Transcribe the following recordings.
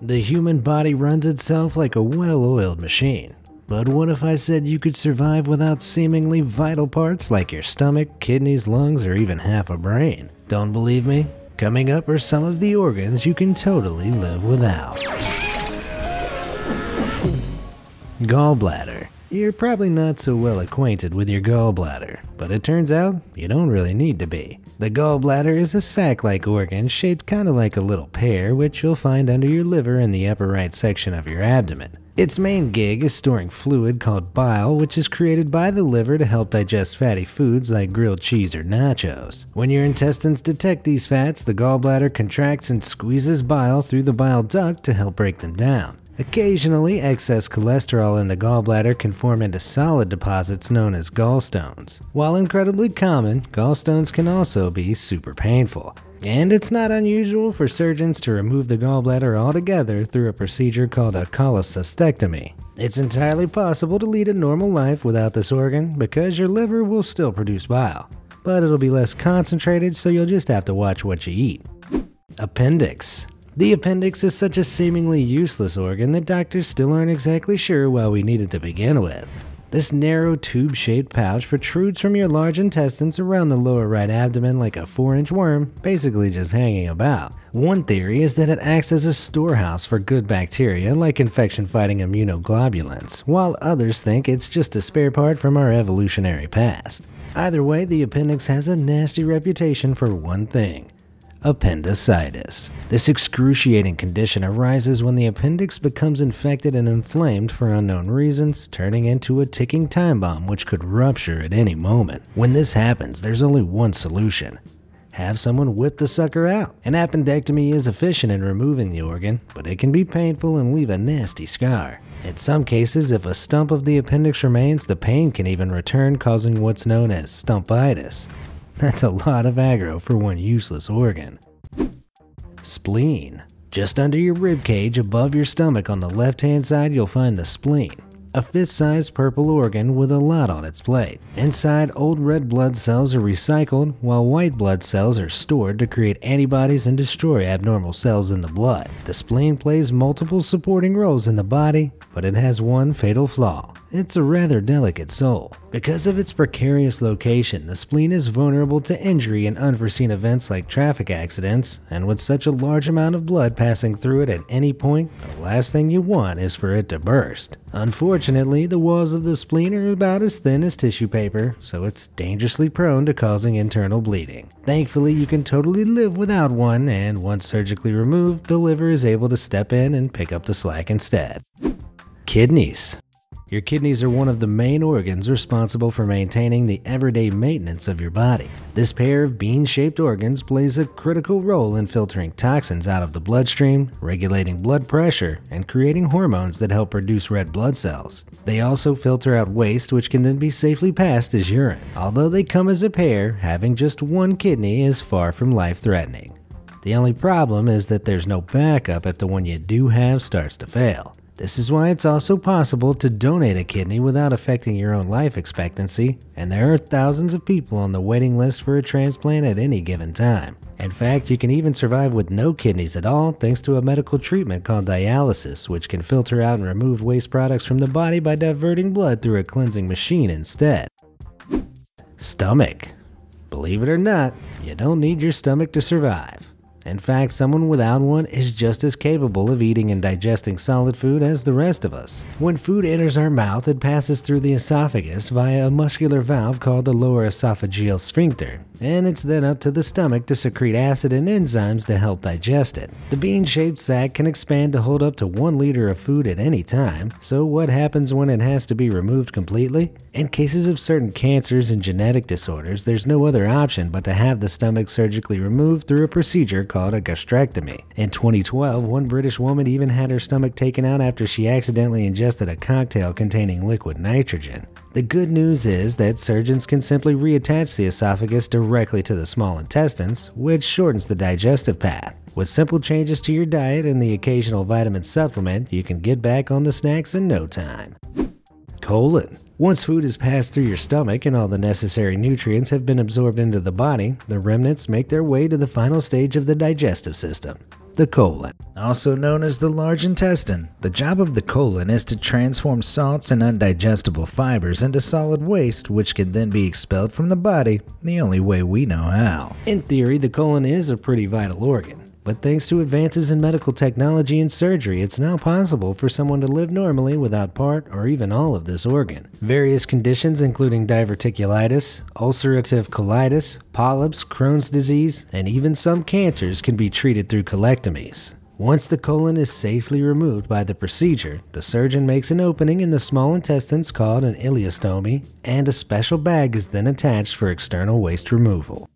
The human body runs itself like a well-oiled machine. But what if I said you could survive without seemingly vital parts like your stomach, kidneys, lungs, or even half a brain? Don't believe me? Coming up are some of the organs you can totally live without. Gallbladder you're probably not so well acquainted with your gallbladder, but it turns out you don't really need to be. The gallbladder is a sac like organ shaped kind of like a little pear, which you'll find under your liver in the upper right section of your abdomen. Its main gig is storing fluid called bile, which is created by the liver to help digest fatty foods like grilled cheese or nachos. When your intestines detect these fats, the gallbladder contracts and squeezes bile through the bile duct to help break them down. Occasionally, excess cholesterol in the gallbladder can form into solid deposits known as gallstones. While incredibly common, gallstones can also be super painful. And it's not unusual for surgeons to remove the gallbladder altogether through a procedure called a cholecystectomy. It's entirely possible to lead a normal life without this organ because your liver will still produce bile, but it'll be less concentrated so you'll just have to watch what you eat. Appendix the appendix is such a seemingly useless organ that doctors still aren't exactly sure why we need it to begin with. This narrow tube-shaped pouch protrudes from your large intestines around the lower right abdomen like a 4-inch worm, basically just hanging about. One theory is that it acts as a storehouse for good bacteria like infection-fighting immunoglobulins, while others think it's just a spare part from our evolutionary past. Either way, the appendix has a nasty reputation for one thing, appendicitis. This excruciating condition arises when the appendix becomes infected and inflamed for unknown reasons, turning into a ticking time bomb which could rupture at any moment. When this happens, there's only one solution. Have someone whip the sucker out. An appendectomy is efficient in removing the organ, but it can be painful and leave a nasty scar. In some cases, if a stump of the appendix remains, the pain can even return, causing what's known as stumpitis. That's a lot of aggro for one useless organ. Spleen. Just under your rib cage, above your stomach on the left-hand side, you'll find the spleen, a fist-sized purple organ with a lot on its plate. Inside, old red blood cells are recycled, while white blood cells are stored to create antibodies and destroy abnormal cells in the blood. The spleen plays multiple supporting roles in the body, but it has one fatal flaw. It's a rather delicate soul. Because of its precarious location, the spleen is vulnerable to injury and unforeseen events like traffic accidents, and with such a large amount of blood passing through it at any point, the last thing you want is for it to burst. Unfortunately, the walls of the spleen are about as thin as tissue paper, so it's dangerously prone to causing internal bleeding. Thankfully, you can totally live without one, and once surgically removed, the liver is able to step in and pick up the slack instead. Kidneys your kidneys are one of the main organs responsible for maintaining the everyday maintenance of your body. This pair of bean-shaped organs plays a critical role in filtering toxins out of the bloodstream, regulating blood pressure, and creating hormones that help produce red blood cells. They also filter out waste which can then be safely passed as urine. Although they come as a pair, having just one kidney is far from life-threatening. The only problem is that there's no backup if the one you do have starts to fail. This is why it's also possible to donate a kidney without affecting your own life expectancy, and there are thousands of people on the waiting list for a transplant at any given time. In fact, you can even survive with no kidneys at all thanks to a medical treatment called dialysis, which can filter out and remove waste products from the body by diverting blood through a cleansing machine instead. Stomach. Believe it or not, you don't need your stomach to survive. In fact, someone without one is just as capable of eating and digesting solid food as the rest of us. When food enters our mouth, it passes through the esophagus via a muscular valve called the lower esophageal sphincter, and it's then up to the stomach to secrete acid and enzymes to help digest it. The bean-shaped sac can expand to hold up to one liter of food at any time, so what happens when it has to be removed completely? In cases of certain cancers and genetic disorders, there's no other option but to have the stomach surgically removed through a procedure called called a gastrectomy. In 2012, one British woman even had her stomach taken out after she accidentally ingested a cocktail containing liquid nitrogen. The good news is that surgeons can simply reattach the esophagus directly to the small intestines, which shortens the digestive path. With simple changes to your diet and the occasional vitamin supplement, you can get back on the snacks in no time. Colon once food has passed through your stomach and all the necessary nutrients have been absorbed into the body, the remnants make their way to the final stage of the digestive system, the colon. Also known as the large intestine, the job of the colon is to transform salts and undigestible fibers into solid waste, which can then be expelled from the body the only way we know how. In theory, the colon is a pretty vital organ. But thanks to advances in medical technology and surgery, it's now possible for someone to live normally without part or even all of this organ. Various conditions, including diverticulitis, ulcerative colitis, polyps, Crohn's disease, and even some cancers, can be treated through colectomies. Once the colon is safely removed by the procedure, the surgeon makes an opening in the small intestines called an ileostomy, and a special bag is then attached for external waste removal.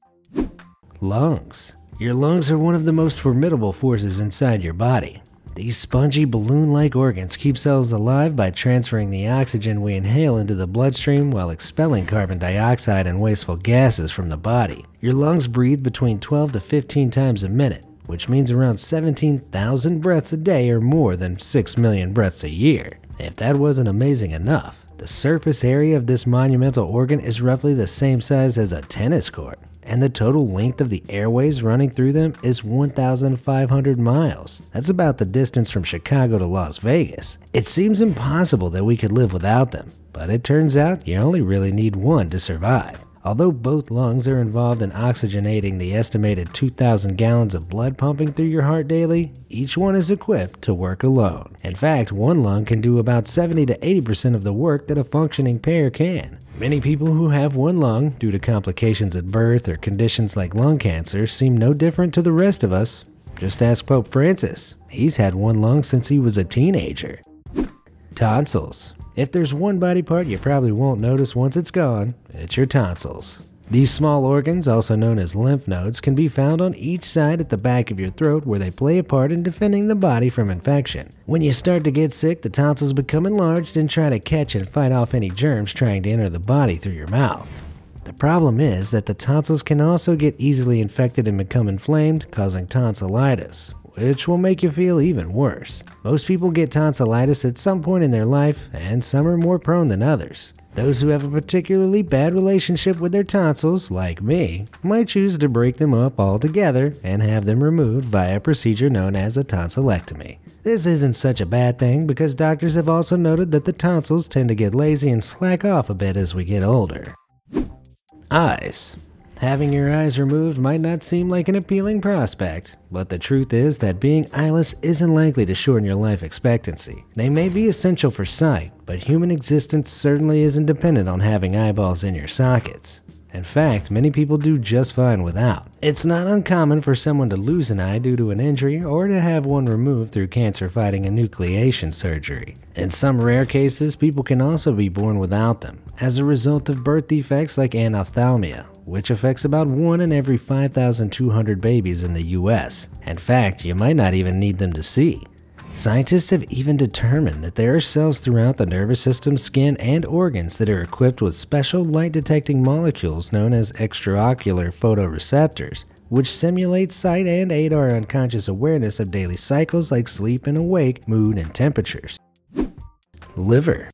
Lungs. Your lungs are one of the most formidable forces inside your body. These spongy, balloon like organs keep cells alive by transferring the oxygen we inhale into the bloodstream while expelling carbon dioxide and wasteful gases from the body. Your lungs breathe between 12 to 15 times a minute, which means around 17,000 breaths a day or more than 6 million breaths a year. If that wasn't amazing enough, the surface area of this monumental organ is roughly the same size as a tennis court and the total length of the airways running through them is 1,500 miles. That's about the distance from Chicago to Las Vegas. It seems impossible that we could live without them, but it turns out you only really need one to survive. Although both lungs are involved in oxygenating the estimated 2,000 gallons of blood pumping through your heart daily, each one is equipped to work alone. In fact, one lung can do about 70 to 80% of the work that a functioning pair can. Many people who have one lung due to complications at birth or conditions like lung cancer seem no different to the rest of us. Just ask Pope Francis. He's had one lung since he was a teenager. Tonsils. If there's one body part you probably won't notice once it's gone, it's your tonsils. These small organs, also known as lymph nodes, can be found on each side at the back of your throat where they play a part in defending the body from infection. When you start to get sick, the tonsils become enlarged and try to catch and fight off any germs trying to enter the body through your mouth. The problem is that the tonsils can also get easily infected and become inflamed, causing tonsillitis, which will make you feel even worse. Most people get tonsillitis at some point in their life, and some are more prone than others. Those who have a particularly bad relationship with their tonsils, like me, might choose to break them up altogether and have them removed via a procedure known as a tonsillectomy. This isn't such a bad thing because doctors have also noted that the tonsils tend to get lazy and slack off a bit as we get older. Eyes. Having your eyes removed might not seem like an appealing prospect, but the truth is that being eyeless isn't likely to shorten your life expectancy. They may be essential for sight, but human existence certainly isn't dependent on having eyeballs in your sockets. In fact, many people do just fine without. It's not uncommon for someone to lose an eye due to an injury or to have one removed through cancer fighting enucleation surgery. In some rare cases, people can also be born without them, as a result of birth defects like anophthalmia, which affects about 1 in every 5,200 babies in the US. In fact, you might not even need them to see. Scientists have even determined that there are cells throughout the nervous system, skin, and organs that are equipped with special light-detecting molecules known as extraocular photoreceptors, which simulate sight and aid our unconscious awareness of daily cycles like sleep and awake, mood, and temperatures. Liver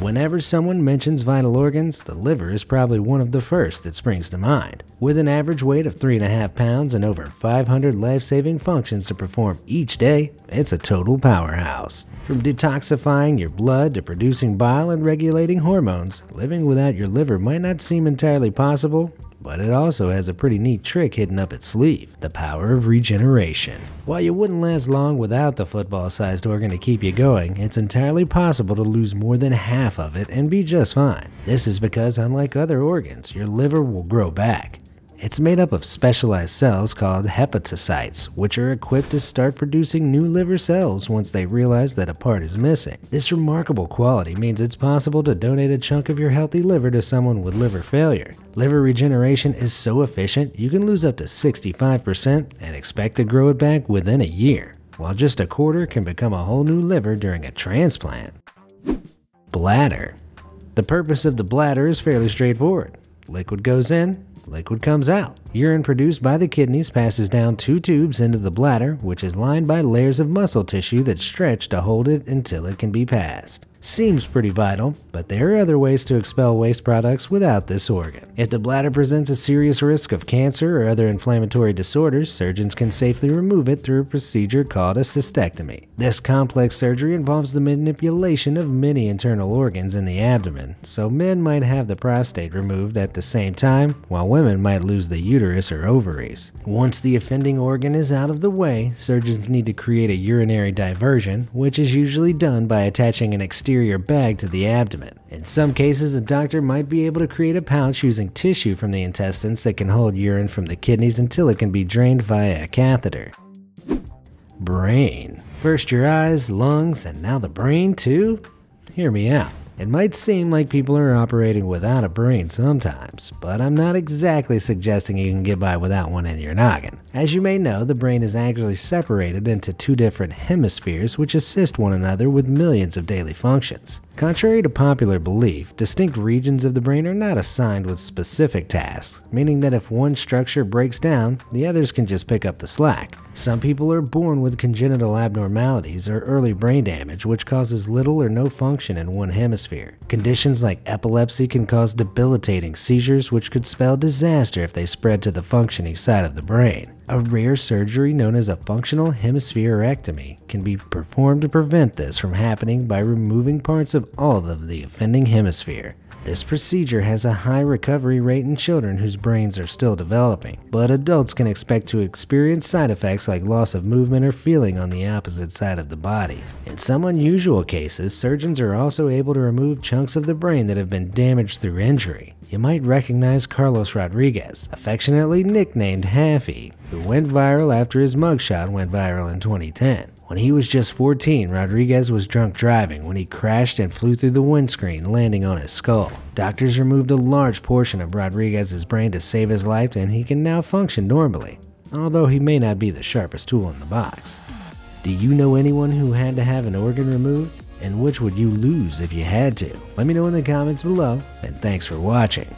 Whenever someone mentions vital organs, the liver is probably one of the first that springs to mind. With an average weight of 3.5 pounds and over 500 life saving functions to perform each day, it's a total powerhouse. From detoxifying your blood to producing bile and regulating hormones, living without your liver might not seem entirely possible, but it also has a pretty neat trick hidden up its sleeve, the power of regeneration. While you wouldn't last long without the football-sized organ to keep you going, it's entirely possible to lose more than half of it and be just fine. This is because unlike other organs, your liver will grow back. It's made up of specialized cells called hepatocytes, which are equipped to start producing new liver cells once they realize that a part is missing. This remarkable quality means it's possible to donate a chunk of your healthy liver to someone with liver failure. Liver regeneration is so efficient, you can lose up to 65% and expect to grow it back within a year, while just a quarter can become a whole new liver during a transplant. Bladder. The purpose of the bladder is fairly straightforward. Liquid goes in, liquid comes out. Urine produced by the kidneys passes down two tubes into the bladder, which is lined by layers of muscle tissue that stretch to hold it until it can be passed seems pretty vital, but there are other ways to expel waste products without this organ. If the bladder presents a serious risk of cancer or other inflammatory disorders, surgeons can safely remove it through a procedure called a cystectomy. This complex surgery involves the manipulation of many internal organs in the abdomen, so men might have the prostate removed at the same time, while women might lose the uterus or ovaries. Once the offending organ is out of the way, surgeons need to create a urinary diversion, which is usually done by attaching an exterior inferior bag to the abdomen. In some cases, a doctor might be able to create a pouch using tissue from the intestines that can hold urine from the kidneys until it can be drained via a catheter. Brain. First your eyes, lungs, and now the brain too? Hear me out. It might seem like people are operating without a brain sometimes, but I'm not exactly suggesting you can get by without one in your noggin. As you may know, the brain is actually separated into two different hemispheres which assist one another with millions of daily functions. Contrary to popular belief, distinct regions of the brain are not assigned with specific tasks, meaning that if one structure breaks down, the others can just pick up the slack. Some people are born with congenital abnormalities or early brain damage, which causes little or no function in one hemisphere. Conditions like epilepsy can cause debilitating seizures, which could spell disaster if they spread to the functioning side of the brain. A rare surgery known as a functional hemispherectomy can be performed to prevent this from happening by removing parts of all of the offending hemisphere. This procedure has a high recovery rate in children whose brains are still developing, but adults can expect to experience side effects like loss of movement or feeling on the opposite side of the body. In some unusual cases, surgeons are also able to remove chunks of the brain that have been damaged through injury. You might recognize Carlos Rodriguez, affectionately nicknamed Haffy, who went viral after his mugshot went viral in 2010. When he was just 14, Rodriguez was drunk driving when he crashed and flew through the windscreen, landing on his skull. Doctors removed a large portion of Rodriguez's brain to save his life, and he can now function normally, although he may not be the sharpest tool in the box. Do you know anyone who had to have an organ removed? And which would you lose if you had to? Let me know in the comments below, and thanks for watching.